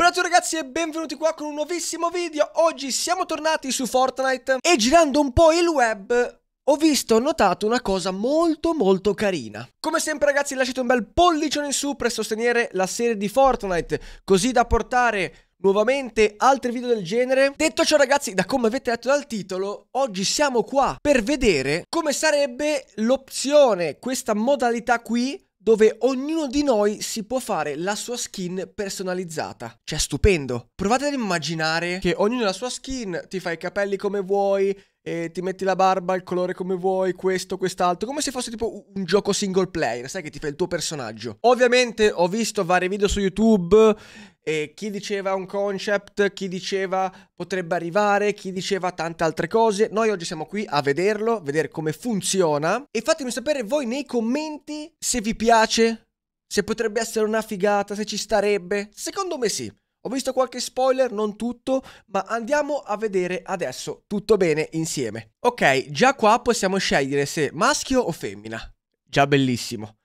Bravo ragazzi e benvenuti qua con un nuovissimo video Oggi siamo tornati su Fortnite E girando un po' il web ho visto, ho notato una cosa molto molto carina. Come sempre ragazzi lasciate un bel pollice in su per sostenere la serie di Fortnite, così da portare nuovamente altri video del genere. Detto ciò ragazzi, da come avete letto dal titolo, oggi siamo qua per vedere come sarebbe l'opzione, questa modalità qui dove ognuno di noi si può fare la sua skin personalizzata. Cioè, stupendo. Provate ad immaginare che ognuno ha la sua skin, ti fa i capelli come vuoi, eh, ti metti la barba, il colore come vuoi, questo, quest'altro, come se fosse tipo un gioco single player, sai che ti fa il tuo personaggio. Ovviamente ho visto vari video su YouTube, eh, chi diceva un concept, chi diceva potrebbe arrivare, chi diceva tante altre cose. Noi oggi siamo qui a vederlo, a vedere come funziona e fatemi sapere voi nei commenti se vi piace, se potrebbe essere una figata, se ci starebbe. Secondo me sì. Ho visto qualche spoiler, non tutto, ma andiamo a vedere adesso tutto bene insieme. Ok, già qua possiamo scegliere se maschio o femmina. Già bellissimo.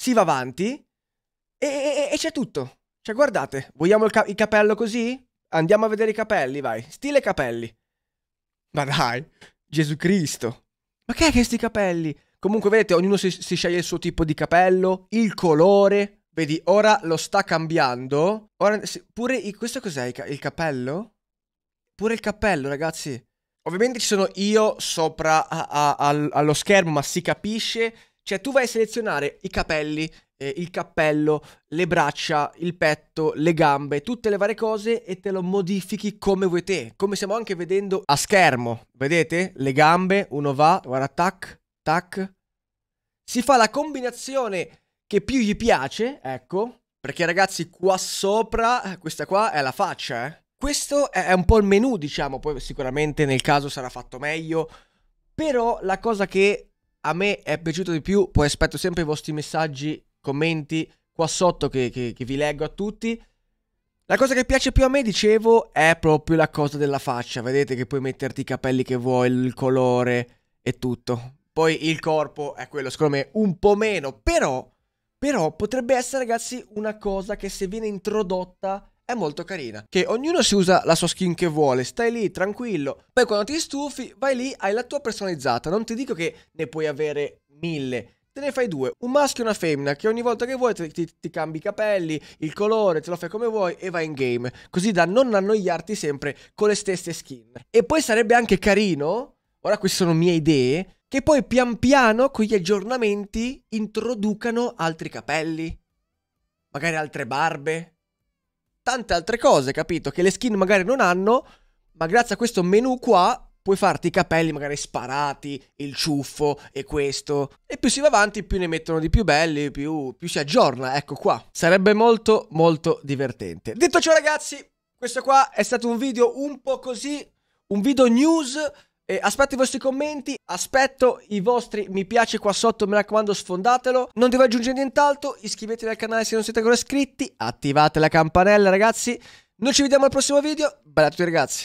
Si va avanti e, e, e c'è tutto. Cioè guardate, vogliamo il, ca il capello così? Andiamo a vedere i capelli, vai. Stile capelli. Ma dai, Gesù Cristo. Ma che è che sti capelli? Comunque vedete, ognuno si, si, sceglie il suo tipo di capello, il colore. Vedi, ora lo sta cambiando. Ora, pure i, questo cos'è? Il, il cappello? Pure il cappello, ragazzi. Ovviamente ci sono io sopra a, a, a, allo schermo, ma si capisce. Cioè, tu vai a selezionare i capelli, eh, il cappello, le braccia, il petto, le gambe, tutte le varie cose e te lo modifichi come vuoi te. Come stiamo anche vedendo a schermo. Vedete? Le gambe, uno va, guarda, tac, tac. Si fa la combinazione che più gli piace, ecco, perché ragazzi qua sopra, eh, questa qua è la faccia, eh. Questo è un po' il menu, diciamo, poi sicuramente nel caso sarà fatto meglio, però la cosa che a me è piaciuta di più, poi aspetto sempre i vostri messaggi, commenti qua sotto che, che, che vi leggo a tutti, la cosa che piace più a me, dicevo, è proprio la cosa della faccia. Vedete che puoi metterti i capelli che vuoi, il colore e tutto. Poi il corpo è quello, secondo me, un po' meno, però però potrebbe essere, ragazzi, una cosa che se viene introdotta è molto carina. Che ognuno si usa la sua skin che vuole, stai lì tranquillo. Poi quando ti stufi, vai lì, hai la tua personalizzata. Non ti dico che ne puoi avere mille. Te ne fai due, un maschio e una femmina, che ogni volta che vuoi ti, ti, ti cambi i capelli, il colore, te lo fai come vuoi e vai in game. Così da non annoiarti sempre con le stesse skin. E poi sarebbe anche carino, ora queste sono mie idee, che poi pian piano con gli aggiornamenti introducano altri capelli, magari altre barbe, tante altre cose, capito? Che le skin magari non hanno, ma grazie a questo menu qua puoi farti i capelli magari sparati, il ciuffo e questo. E più si va avanti, più ne mettono di più belli, più, più si aggiorna, ecco qua. Sarebbe molto molto divertente. Detto ciò ragazzi, questo qua è stato un video un po' così, un video news e aspetto i vostri commenti, aspetto i vostri mi piace qua sotto, mi raccomando sfondatelo. Non devo aggiungere nient'altro, iscrivetevi al canale se non siete ancora iscritti, attivate la campanella ragazzi. Noi ci vediamo al prossimo video, bella a tutti ragazzi.